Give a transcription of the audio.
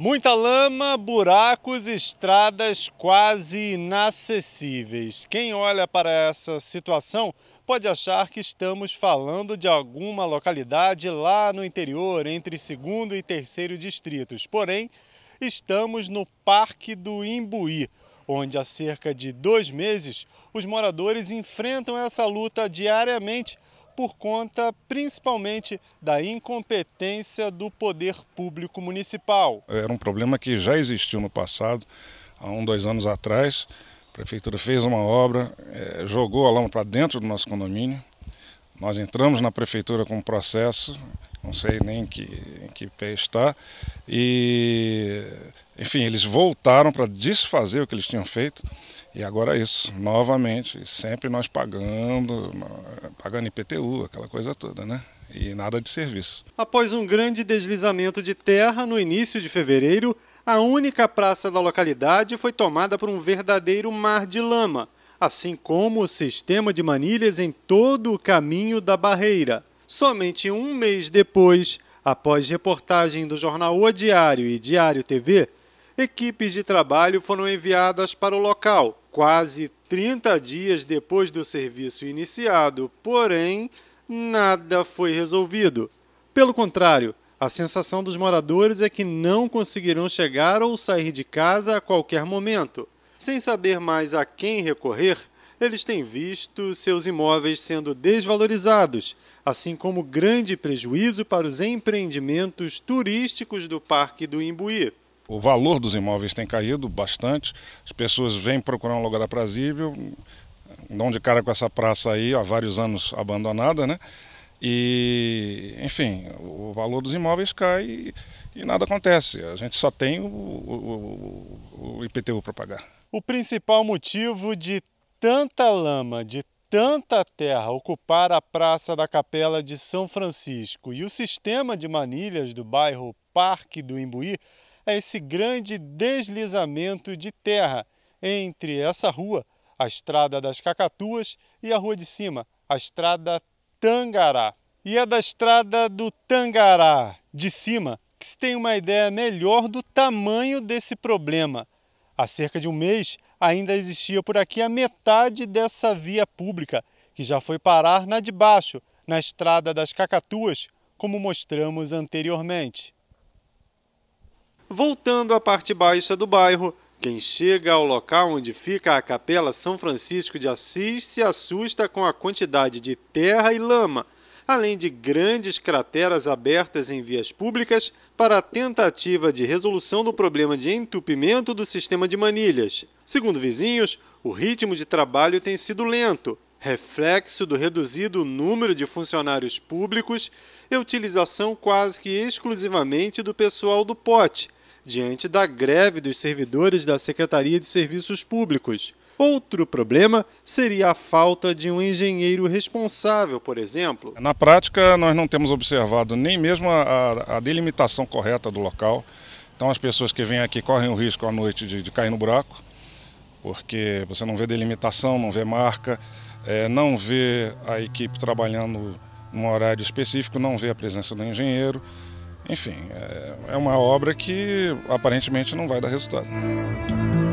Muita lama, buracos, estradas quase inacessíveis. Quem olha para essa situação pode achar que estamos falando de alguma localidade lá no interior, entre segundo e terceiro distritos. Porém, estamos no Parque do Imbuí, onde há cerca de dois meses os moradores enfrentam essa luta diariamente por conta principalmente da incompetência do poder público municipal. Era um problema que já existiu no passado, há um, dois anos atrás. A prefeitura fez uma obra, é, jogou a lama para dentro do nosso condomínio. Nós entramos na prefeitura com um processo não sei nem em que, em que pé está. E, enfim, eles voltaram para desfazer o que eles tinham feito. E agora é isso, novamente, sempre nós pagando, pagando IPTU, aquela coisa toda, né? E nada de serviço. Após um grande deslizamento de terra no início de fevereiro, a única praça da localidade foi tomada por um verdadeiro mar de lama, assim como o sistema de manilhas em todo o caminho da barreira. Somente um mês depois, após reportagem do jornal O Diário e Diário TV, equipes de trabalho foram enviadas para o local, quase 30 dias depois do serviço iniciado, porém, nada foi resolvido. Pelo contrário, a sensação dos moradores é que não conseguirão chegar ou sair de casa a qualquer momento. Sem saber mais a quem recorrer, eles têm visto seus imóveis sendo desvalorizados, assim como grande prejuízo para os empreendimentos turísticos do Parque do Imbuí. O valor dos imóveis tem caído bastante, as pessoas vêm procurar um lugar aprazível, dão de cara com essa praça aí há vários anos abandonada, né? E, enfim, o valor dos imóveis cai e, e nada acontece. A gente só tem o, o, o IPTU para pagar. O principal motivo de tanta lama, de tanta terra ocupar a praça da Capela de São Francisco e o sistema de manilhas do bairro Parque do Imbuí é esse grande deslizamento de terra entre essa rua, a Estrada das Cacatuas, e a rua de cima, a Estrada Tangará. E é da Estrada do Tangará de cima que se tem uma ideia melhor do tamanho desse problema. Há cerca de um mês, ainda existia por aqui a metade dessa via pública, que já foi parar na de baixo, na Estrada das Cacatuas, como mostramos anteriormente. Voltando à parte baixa do bairro, quem chega ao local onde fica a Capela São Francisco de Assis se assusta com a quantidade de terra e lama além de grandes crateras abertas em vias públicas para a tentativa de resolução do problema de entupimento do sistema de manilhas. Segundo vizinhos, o ritmo de trabalho tem sido lento, reflexo do reduzido número de funcionários públicos e utilização quase que exclusivamente do pessoal do POT, diante da greve dos servidores da Secretaria de Serviços Públicos. Outro problema seria a falta de um engenheiro responsável, por exemplo. Na prática, nós não temos observado nem mesmo a, a delimitação correta do local. Então, as pessoas que vêm aqui correm o risco à noite de, de cair no buraco, porque você não vê delimitação, não vê marca, é, não vê a equipe trabalhando num horário específico, não vê a presença do engenheiro. Enfim, é, é uma obra que aparentemente não vai dar resultado.